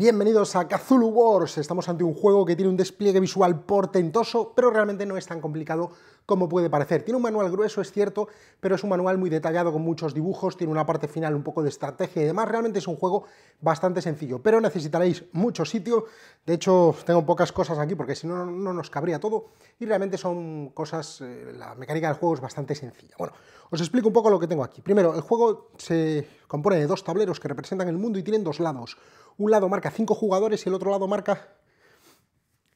Bienvenidos a Cthulhu Wars. Estamos ante un juego que tiene un despliegue visual portentoso, pero realmente no es tan complicado como puede parecer. Tiene un manual grueso, es cierto, pero es un manual muy detallado con muchos dibujos, tiene una parte final un poco de estrategia y demás. Realmente es un juego bastante sencillo, pero necesitaréis mucho sitio. De hecho, tengo pocas cosas aquí porque si no, no nos cabría todo. Y realmente son cosas, eh, la mecánica del juego es bastante sencilla. Bueno, os explico un poco lo que tengo aquí. Primero, el juego se compone de dos tableros que representan el mundo y tienen dos lados. Un lado marca cinco jugadores y el otro lado marca,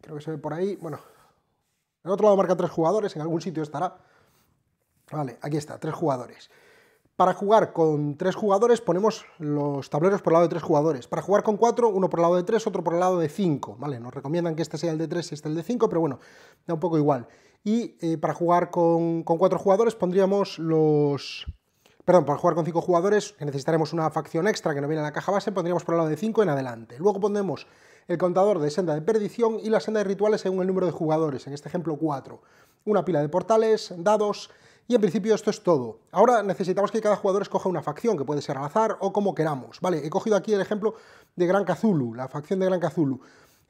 creo que se ve por ahí, bueno, el otro lado marca tres jugadores, en algún sitio estará. Vale, aquí está, tres jugadores. Para jugar con tres jugadores ponemos los tableros por el lado de tres jugadores. Para jugar con cuatro uno por el lado de tres otro por el lado de cinco ¿vale? Nos recomiendan que este sea el de 3 y este el de cinco pero bueno, da un poco igual. Y eh, para jugar con, con jugadores pondríamos los, Perdón, para jugar con 5 jugadores necesitaremos una facción extra que no viene en la caja base, pondríamos por el lado de 5 en adelante. Luego pondremos el contador de senda de perdición y la senda de rituales según el número de jugadores, en este ejemplo 4. Una pila de portales, dados y en principio esto es todo. Ahora necesitamos que cada jugador escoja una facción, que puede ser al azar o como queramos. Vale, he cogido aquí el ejemplo de Gran Cthulhu, la facción de Gran Cthulhu.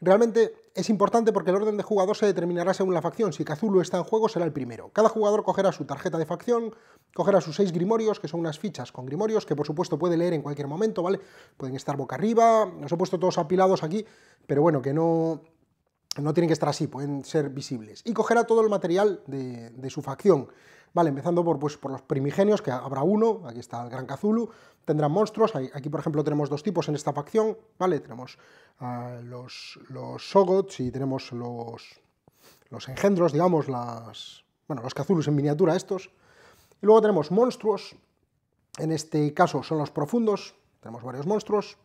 Realmente es importante porque el orden de jugador se determinará según la facción. Si Kazulu está en juego, será el primero. Cada jugador cogerá su tarjeta de facción, cogerá sus seis grimorios, que son unas fichas con grimorios, que por supuesto puede leer en cualquier momento, ¿vale? Pueden estar boca arriba, los he puesto todos apilados aquí, pero bueno, que no, no tienen que estar así, pueden ser visibles. Y cogerá todo el material de su facción. Vale, empezando por, pues, por los primigenios, que habrá uno, aquí está el Gran Cthulhu, tendrán monstruos, aquí por ejemplo tenemos dos tipos en esta facción, ¿vale? Tenemos los, los Sogots y tenemos los, los engendros, digamos, las, bueno, los Cthulhus en miniatura estos. Y luego tenemos monstruos, en este caso son los profundos, tenemos varios monstruos,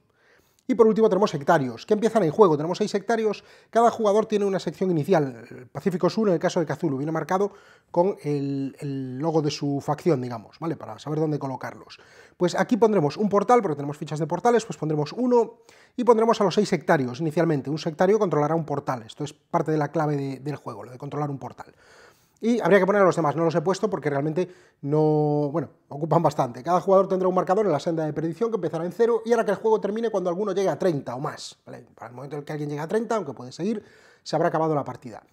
y por último tenemos sectarios, que empiezan en juego. Tenemos seis sectarios, cada jugador tiene una sección inicial. Pacífico Sur, en el caso de Kazulu, viene marcado con el, logo de su facción, digamos, ¿vale? Para saber dónde colocarlos. Pues aquí pondremos un portal, porque tenemos fichas de portales, pues pondremos uno y pondremos a los seis sectarios inicialmente. Un sectario controlará un portal, esto es parte de la clave del juego, lo de controlar un portal. Y habría que poner a los demás, no los he puesto porque realmente no, bueno, ocupan bastante. Cada jugador tendrá un marcador en la senda de perdición que empezará en cero y hará que el juego termine cuando alguno llegue a 30 o más. Para el momento en el que alguien llegue a 30, aunque puede seguir, se habrá acabado la partida.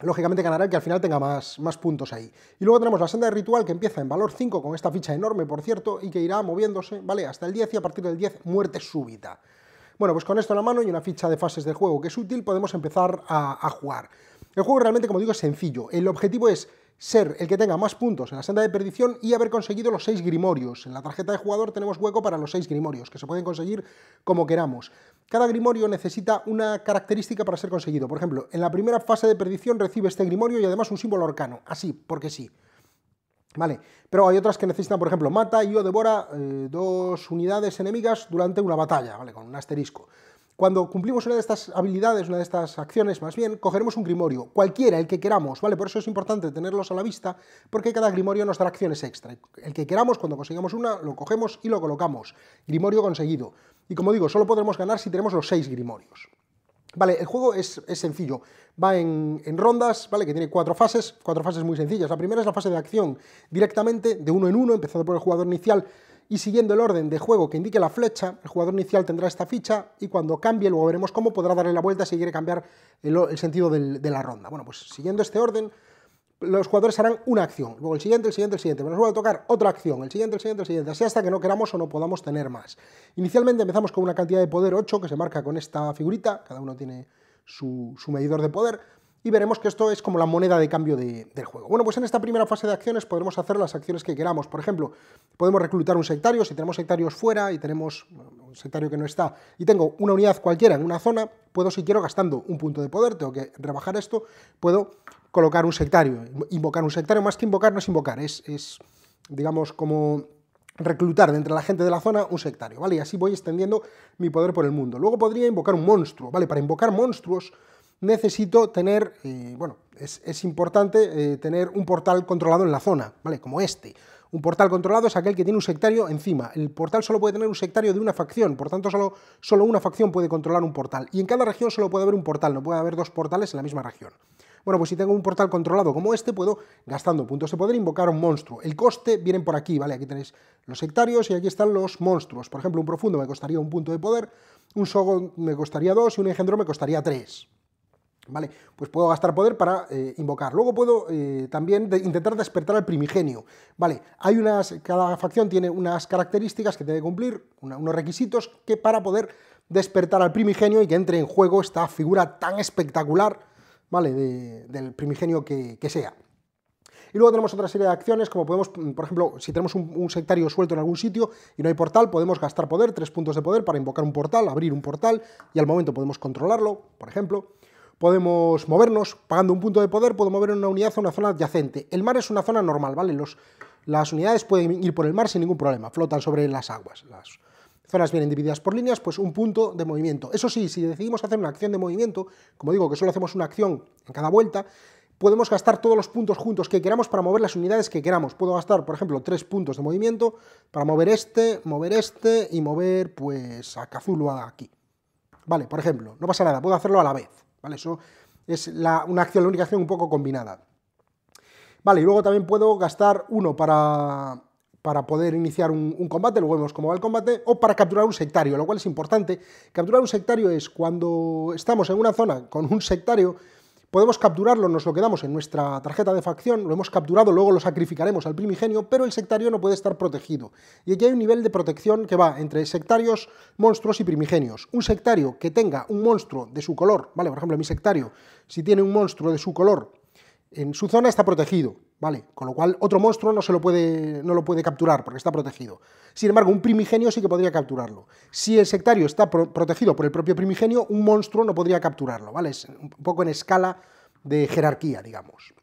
Lógicamente ganará el que al final tenga más, más puntos ahí. Y luego tenemos la senda de ritual que empieza en valor 5 con esta ficha enorme, por cierto, y que irá moviéndose, ¿vale? Hasta el 10 y a partir del 10 muerte súbita. Bueno, pues con esto en la mano y una ficha de fases del juego que es útil, podemos empezar a jugar. El juego realmente, como digo, es sencillo. El objetivo es ser el que tenga más puntos en la senda de perdición y haber conseguido los seis grimorios. En la tarjeta de jugador tenemos hueco para los seis grimorios, que se pueden conseguir como queramos. Cada grimorio necesita una característica para ser conseguido. Por ejemplo, en la primera fase de perdición recibe este grimorio y además un símbolo orcano. Así, porque sí. Vale, pero hay otras que necesitan, por ejemplo, mata y o devora eh, dos unidades enemigas durante una batalla, ¿vale? Con un asterisco. Cuando cumplimos una de estas habilidades, una de estas acciones más bien, cogeremos un grimorio, cualquiera, el que queramos, ¿vale? Por eso es importante tenerlos a la vista, porque cada grimorio nos dará acciones extra. El que queramos, cuando consigamos una, lo cogemos y lo colocamos. Grimorio conseguido. Y como digo, solo podremos ganar si tenemos los seis grimorios. Vale, el juego es, sencillo, va en, en, rondas, ¿vale? Que tiene cuatro fases, cuatro fases muy sencillas. La primera es la fase de acción, directamente de uno en uno, empezando por el jugador inicial, y siguiendo el orden de juego que indique la flecha, el jugador inicial tendrá esta ficha y cuando cambie, luego veremos cómo podrá darle la vuelta si quiere cambiar el, sentido de la ronda. Bueno, pues siguiendo este orden, los jugadores harán una acción, luego el siguiente, el siguiente, el siguiente, pero nos va a tocar otra acción, el siguiente, el siguiente, el siguiente, así hasta que no queramos o no podamos tener más. Inicialmente empezamos con una cantidad de poder 8 que se marca con esta figurita, cada uno tiene su, su medidor de poder, y veremos que esto es como la moneda de cambio del juego. Bueno, pues en esta primera fase de acciones podremos hacer las acciones que queramos. Por ejemplo, podemos reclutar un sectario, si tenemos sectarios fuera y tenemos un sectario que no está y tengo una unidad cualquiera en una zona, puedo si quiero gastando un punto de poder, tengo que rebajar esto, puedo colocar un sectario, invocar un sectario, más que invocar no es invocar, es, digamos como reclutar de entre la gente de la zona un sectario, ¿vale? Y así voy extendiendo mi poder por el mundo. Luego podría invocar un monstruo, ¿vale? Para invocar monstruos necesito tener, eh, bueno, es, importante eh, tener un portal controlado en la zona, ¿vale? Como este. Un portal controlado es aquel que tiene un sectario encima. El portal solo puede tener un sectario de una facción, por tanto solo, una facción puede controlar un portal. Y en cada región solo puede haber un portal, no puede haber dos portales en la misma región. Bueno, pues si tengo un portal controlado como este, puedo, gastando puntos de poder, invocar un monstruo. El coste viene por aquí, ¿vale? Aquí tenéis los sectarios y aquí están los monstruos. Por ejemplo, un profundo me costaría un punto de poder, un sogo me costaría dos y un engendro me costaría tres. ¿Vale? Pues puedo gastar poder para eh, invocar. Luego puedo eh, también intentar despertar al primigenio. ¿Vale? Hay unas, cada facción tiene unas características que tiene que cumplir, unos requisitos que para poder despertar al primigenio y que entre en juego esta figura tan espectacular, ¿vale? del primigenio que, sea. Y luego tenemos otra serie de acciones, como podemos, mm, por ejemplo, si tenemos un, sectario suelto en algún sitio y no hay portal, podemos gastar poder, tres puntos de poder para invocar un portal, abrir un portal, y al momento podemos controlarlo, por ejemplo podemos movernos, pagando un punto de poder, puedo mover una unidad a una zona adyacente. El mar es una zona normal, ¿vale? las unidades pueden ir por el mar sin ningún problema, flotan sobre las aguas. Las zonas vienen divididas por líneas, pues un punto de movimiento. Eso sí, si decidimos hacer una acción de movimiento, como digo que solo hacemos una acción en cada vuelta, podemos gastar todos los puntos juntos que queramos para mover las unidades que queramos. Puedo gastar, por ejemplo, tres puntos de movimiento para mover este, mover este y mover pues a o aquí. Vale, por ejemplo, no pasa nada, puedo hacerlo a la vez. Eso es la, una acción, la única acción un poco combinada. Vale, y luego también puedo gastar uno para, para poder iniciar un, un, combate, luego vemos cómo va el combate, o para capturar un sectario, lo cual es importante. Capturar un sectario es cuando estamos en una zona con un sectario, Podemos capturarlo, nos lo quedamos en nuestra tarjeta de facción, lo hemos capturado, luego lo sacrificaremos al primigenio, pero el sectario no puede estar protegido. Y aquí hay un nivel de protección que va entre sectarios, monstruos y primigenios. Un sectario que tenga un monstruo de su color, ¿vale? Por ejemplo, mi sectario, si tiene un monstruo de su color en su zona, está protegido. ¿vale? Con lo cual, otro monstruo no, se lo puede, no lo puede capturar porque está protegido. Sin embargo, un primigenio sí que podría capturarlo. Si el sectario está protegido por el propio primigenio, un monstruo no podría capturarlo, ¿vale? Es un poco en escala de jerarquía, digamos.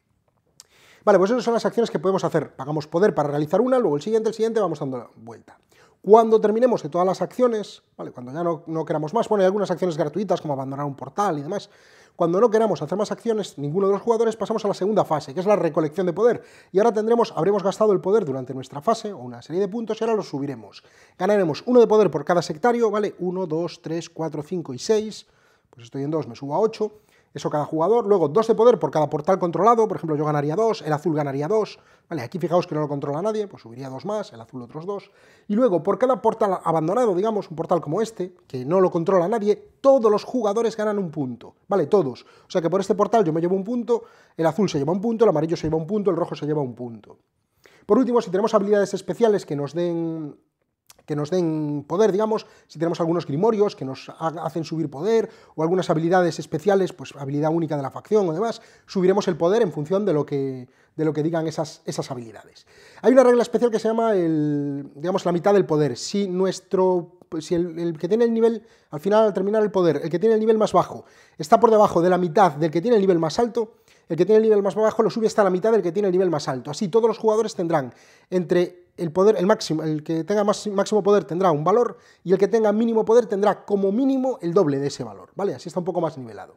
Vale, pues esas son las acciones que podemos hacer. Pagamos poder para realizar una, luego el siguiente, el siguiente, vamos dando la vuelta. Cuando terminemos de todas las acciones, ¿vale? cuando ya no, queramos más, bueno, hay algunas acciones gratuitas como abandonar un portal y demás, cuando no queramos hacer más acciones, ninguno de los jugadores, pasamos a la segunda fase, que es la recolección de poder. Y ahora tendremos, habremos gastado el poder durante nuestra fase, o una serie de puntos, y ahora lo subiremos. Ganaremos uno de poder por cada sectario, ¿vale? 1, 2, 3, 4, 5 y seis. pues estoy en 2, me subo a 8, eso cada jugador, luego dos de poder por cada portal controlado, por ejemplo yo ganaría dos, el azul ganaría dos, vale, aquí fijaos que no lo controla nadie, pues subiría dos más, el azul otros dos, y luego por cada portal abandonado, digamos, un portal como este, que no lo controla nadie, todos los jugadores ganan un punto, vale, todos, o sea que por este portal yo me llevo un punto, el azul se lleva un punto, el amarillo se lleva un punto, el rojo se lleva un punto. Por último, si tenemos habilidades especiales que nos den que nos den poder, digamos, si tenemos algunos grimorios que nos hacen subir poder o algunas habilidades especiales, pues habilidad única de la facción o demás, subiremos el poder en función de lo que, de lo que digan esas, esas habilidades. Hay una regla especial que se llama, el, digamos, la mitad del poder. Si nuestro si el, el, que tiene el nivel, al final al terminar el poder, el que tiene el nivel más bajo está por debajo de la mitad del que tiene el nivel más alto, el que tiene el nivel más bajo lo sube hasta la mitad del que tiene el nivel más alto. Así todos los jugadores tendrán entre el poder, el máximo, el que tenga más, máximo poder tendrá un valor y el que tenga mínimo poder tendrá como mínimo el doble de ese valor, ¿vale? Así está un poco más nivelado.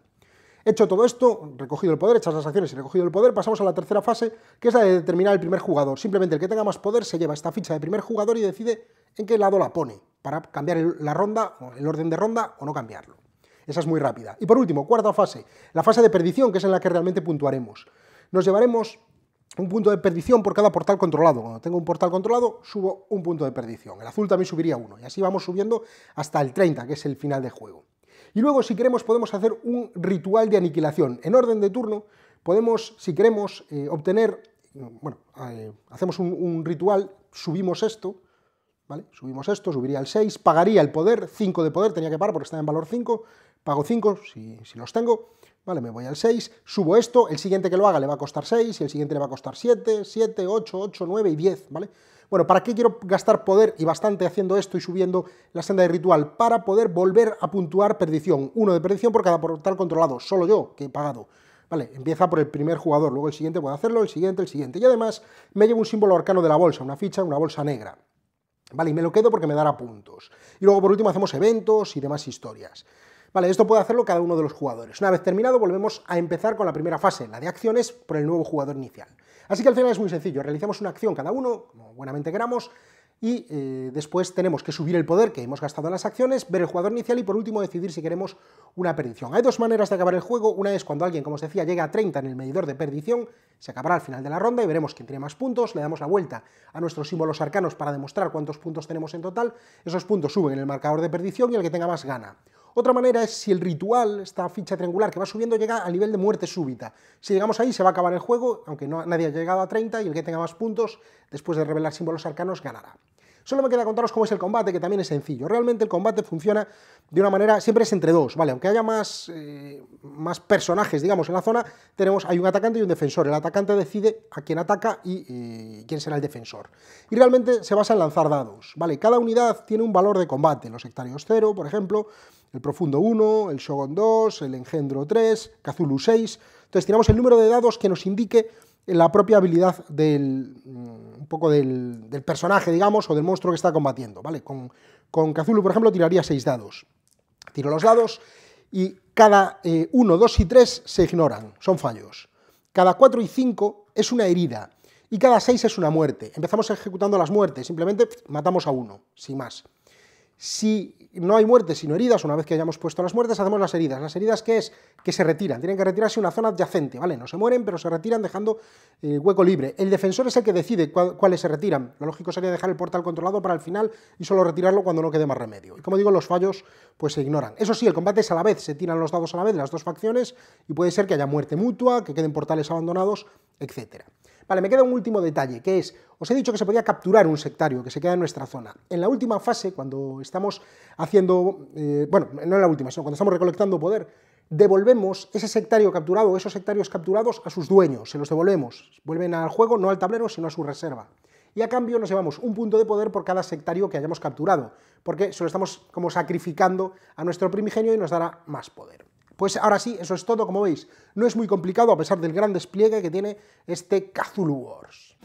Hecho todo esto, recogido el poder, hechas las acciones y recogido el poder, pasamos a la tercera fase, que es la de determinar el primer jugador. Simplemente el que tenga más poder se lleva esta ficha de primer jugador y decide en qué lado la pone, para cambiar la ronda, el orden de ronda o no cambiarlo. Esa es muy rápida. Y por último, cuarta fase, la fase de perdición, que es en la que realmente puntuaremos. Nos llevaremos un punto de perdición por cada portal controlado. Cuando tengo un portal controlado, subo un punto de perdición. El azul también subiría uno. Y así vamos subiendo hasta el 30, que es el final de juego. Y luego, si queremos, podemos hacer un ritual de aniquilación. En orden de turno, podemos, si queremos, eh, obtener... Bueno, eh, hacemos un, ritual, subimos esto, ¿vale? Subimos esto, subiría el 6, pagaría el poder, 5 de poder, tenía que pagar porque está en valor 5, pago 5 si, si los tengo, Vale, me voy al 6, subo esto, el siguiente que lo haga le va a costar 6, y el siguiente le va a costar 7, 7, 8, 8, 9 y 10, ¿vale? Bueno, ¿para qué quiero gastar poder y bastante haciendo esto y subiendo la senda de ritual? Para poder volver a puntuar perdición. Uno de perdición por cada portal controlado, solo yo, que he pagado. Vale, empieza por el primer jugador, luego el siguiente puede hacerlo, el siguiente, el siguiente. Y además me llevo un símbolo arcano de la bolsa, una ficha, una bolsa negra. Vale, y me lo quedo porque me dará puntos. Y luego por último hacemos eventos y demás historias. Vale, esto puede hacerlo cada uno de los jugadores. Una vez terminado, volvemos a empezar con la primera fase, la de acciones por el nuevo jugador inicial. Así que al final es muy sencillo, realizamos una acción cada uno, como buenamente queramos, y eh, después tenemos que subir el poder que hemos gastado en las acciones, ver el jugador inicial y por último decidir si queremos una perdición. Hay dos maneras de acabar el juego, una es cuando alguien, como os decía, llega a 30 en el medidor de perdición, se acabará al final de la ronda y veremos quién tiene más puntos, le damos la vuelta a nuestros símbolos arcanos para demostrar cuántos puntos tenemos en total, esos puntos suben en el marcador de perdición y el que tenga más gana. Otra manera es si el ritual, esta ficha triangular que va subiendo, llega al nivel de muerte súbita. Si llegamos ahí, se va a acabar el juego, aunque no, nadie ha llegado a 30 y el que tenga más puntos, después de revelar símbolos arcanos, ganará. Solo me queda contaros cómo es el combate, que también es sencillo. Realmente el combate funciona de una manera, siempre es entre dos, ¿vale? Aunque haya más, eh, más personajes, digamos, en la zona, tenemos, hay un atacante y un defensor. El atacante decide a quién ataca y quién será el defensor. Y realmente se basa en lanzar dados, ¿vale? Cada unidad tiene un valor de combate, los hectáreos 0, por ejemplo, el Profundo 1, el Shogun 2, el Engendro 3, Kazulu 6. Entonces tiramos el número de dados que nos indique la propia habilidad del, mm, un poco del, del, personaje, digamos, o del monstruo que está combatiendo, ¿vale? Con, con por ejemplo, tiraría seis dados. Tiro los dados y cada eh, uno, dos y tres se ignoran, son fallos. Cada cuatro y cinco es una herida y cada seis es una muerte. Empezamos ejecutando las muertes, simplemente matamos a uno, sin más. Si no hay muertes, sino heridas, una vez que hayamos puesto las muertes, hacemos las heridas. ¿Las heridas qué es? Que se retiran, tienen que retirarse una zona adyacente, ¿vale? No se mueren, pero se retiran dejando eh, hueco libre. El defensor es el que decide cuáles se retiran. Lo lógico sería dejar el portal controlado para el final y solo retirarlo cuando no quede más remedio. Y como digo, los fallos pues se ignoran. Eso sí, el combate es a la vez, se tiran los dados a la vez de las dos facciones y puede ser que haya muerte mutua, que queden portales abandonados, etcétera. Vale, me queda un último detalle, que es, os he dicho que se podía capturar un sectario que se queda en nuestra zona. En la última fase, cuando estamos haciendo, eh, bueno, no en la última, sino cuando estamos recolectando poder, devolvemos ese sectario capturado, esos sectarios capturados a sus dueños, se los devolvemos. Vuelven al juego, no al tablero, sino a su reserva y a cambio nos llevamos un punto de poder por cada sectario que hayamos capturado, porque se lo estamos como sacrificando a nuestro primigenio y nos dará más poder. Pues ahora sí, eso es todo, como veis, no es muy complicado a pesar del gran despliegue que tiene este Cthulhu Wars.